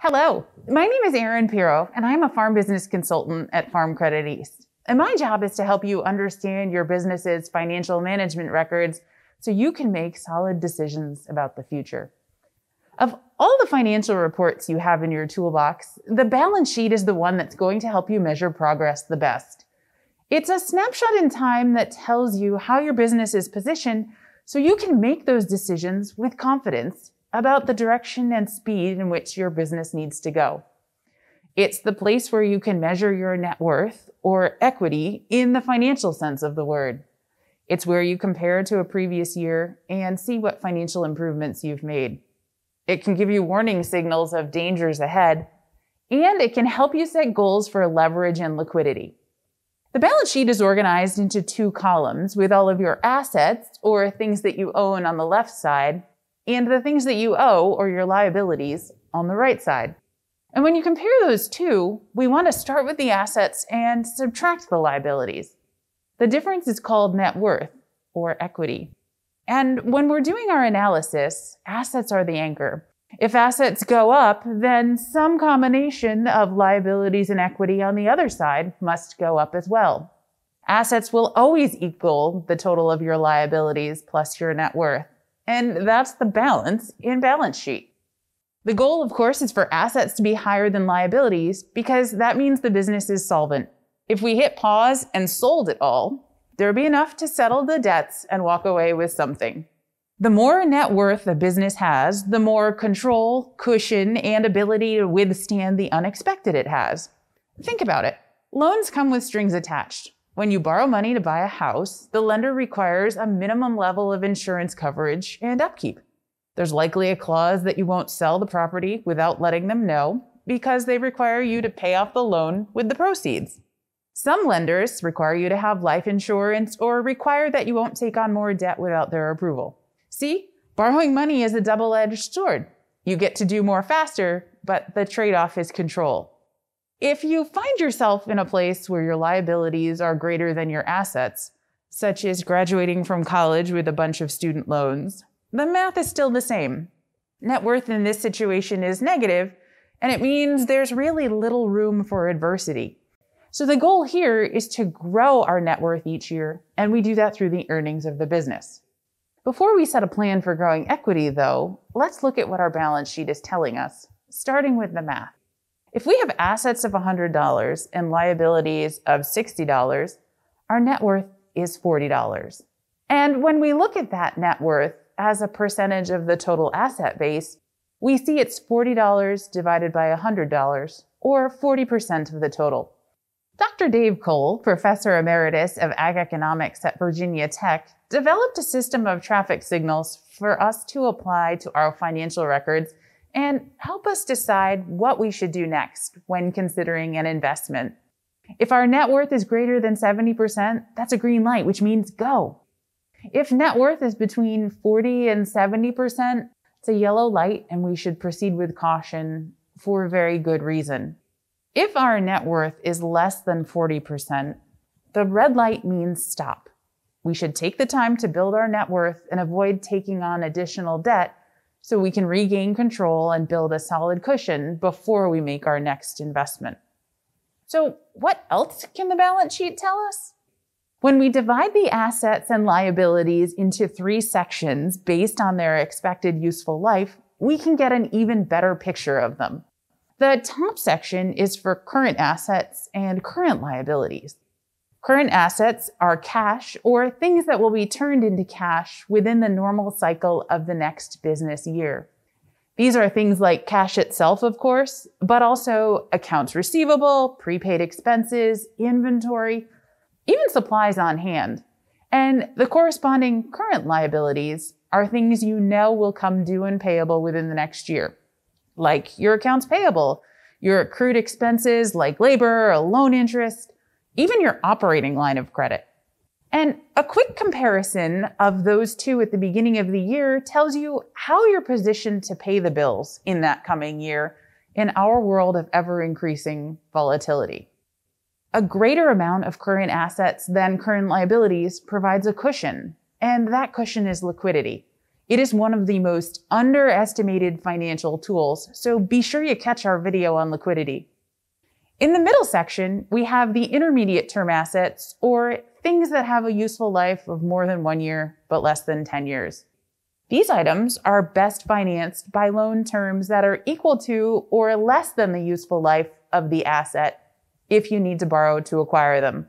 Hello, my name is Erin Pirro, and I'm a farm business consultant at Farm Credit East. And my job is to help you understand your business's financial management records so you can make solid decisions about the future. Of all the financial reports you have in your toolbox, the balance sheet is the one that's going to help you measure progress the best. It's a snapshot in time that tells you how your business is positioned so you can make those decisions with confidence about the direction and speed in which your business needs to go. It's the place where you can measure your net worth or equity in the financial sense of the word. It's where you compare to a previous year and see what financial improvements you've made. It can give you warning signals of dangers ahead, and it can help you set goals for leverage and liquidity. The balance sheet is organized into two columns with all of your assets or things that you own on the left side and the things that you owe or your liabilities on the right side. And when you compare those two, we want to start with the assets and subtract the liabilities. The difference is called net worth or equity. And when we're doing our analysis, assets are the anchor. If assets go up, then some combination of liabilities and equity on the other side must go up as well. Assets will always equal the total of your liabilities plus your net worth. And that's the balance in balance sheet. The goal, of course, is for assets to be higher than liabilities because that means the business is solvent. If we hit pause and sold it all, there'd be enough to settle the debts and walk away with something. The more net worth a business has, the more control, cushion, and ability to withstand the unexpected it has. Think about it. Loans come with strings attached. When you borrow money to buy a house, the lender requires a minimum level of insurance coverage and upkeep. There's likely a clause that you won't sell the property without letting them know because they require you to pay off the loan with the proceeds. Some lenders require you to have life insurance or require that you won't take on more debt without their approval. See, borrowing money is a double edged sword. You get to do more faster, but the trade off is control. If you find yourself in a place where your liabilities are greater than your assets, such as graduating from college with a bunch of student loans, the math is still the same. Net worth in this situation is negative, and it means there's really little room for adversity. So the goal here is to grow our net worth each year, and we do that through the earnings of the business. Before we set a plan for growing equity, though, let's look at what our balance sheet is telling us, starting with the math. If we have assets of $100 and liabilities of $60, our net worth is $40. And when we look at that net worth as a percentage of the total asset base, we see it's $40 divided by $100, or 40% of the total. Dr. Dave Cole, professor emeritus of ag economics at Virginia Tech, developed a system of traffic signals for us to apply to our financial records and help us decide what we should do next when considering an investment. If our net worth is greater than 70%, that's a green light, which means go. If net worth is between 40 and 70%, it's a yellow light and we should proceed with caution for a very good reason. If our net worth is less than 40%, the red light means stop. We should take the time to build our net worth and avoid taking on additional debt so we can regain control and build a solid cushion before we make our next investment. So, what else can the balance sheet tell us? When we divide the assets and liabilities into three sections based on their expected useful life, we can get an even better picture of them. The top section is for current assets and current liabilities. Current assets are cash or things that will be turned into cash within the normal cycle of the next business year. These are things like cash itself, of course, but also accounts receivable, prepaid expenses, inventory, even supplies on hand. And the corresponding current liabilities are things you know will come due and payable within the next year, like your accounts payable, your accrued expenses like labor or loan interest, even your operating line of credit. And a quick comparison of those two at the beginning of the year tells you how you're positioned to pay the bills in that coming year in our world of ever increasing volatility. A greater amount of current assets than current liabilities provides a cushion, and that cushion is liquidity. It is one of the most underestimated financial tools, so be sure you catch our video on liquidity. In the middle section, we have the intermediate term assets or things that have a useful life of more than one year, but less than 10 years. These items are best financed by loan terms that are equal to or less than the useful life of the asset if you need to borrow to acquire them.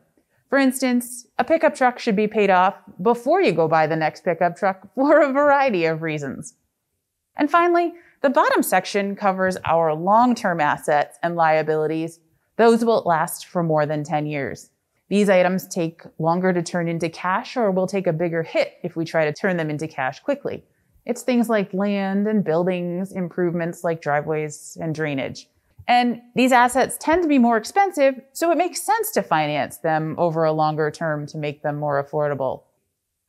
For instance, a pickup truck should be paid off before you go buy the next pickup truck for a variety of reasons. And finally, the bottom section covers our long-term assets and liabilities those will last for more than 10 years. These items take longer to turn into cash or will take a bigger hit if we try to turn them into cash quickly. It's things like land and buildings, improvements like driveways and drainage. And these assets tend to be more expensive, so it makes sense to finance them over a longer term to make them more affordable.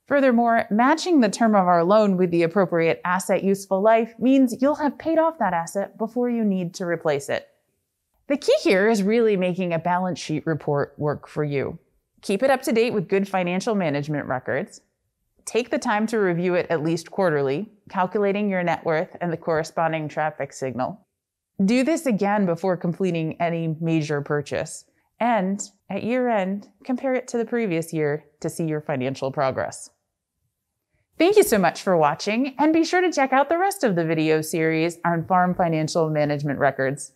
Furthermore, matching the term of our loan with the appropriate asset useful life means you'll have paid off that asset before you need to replace it. The key here is really making a balance sheet report work for you. Keep it up to date with good financial management records. Take the time to review it at least quarterly, calculating your net worth and the corresponding traffic signal. Do this again before completing any major purchase. And at year end, compare it to the previous year to see your financial progress. Thank you so much for watching, and be sure to check out the rest of the video series on farm financial management records.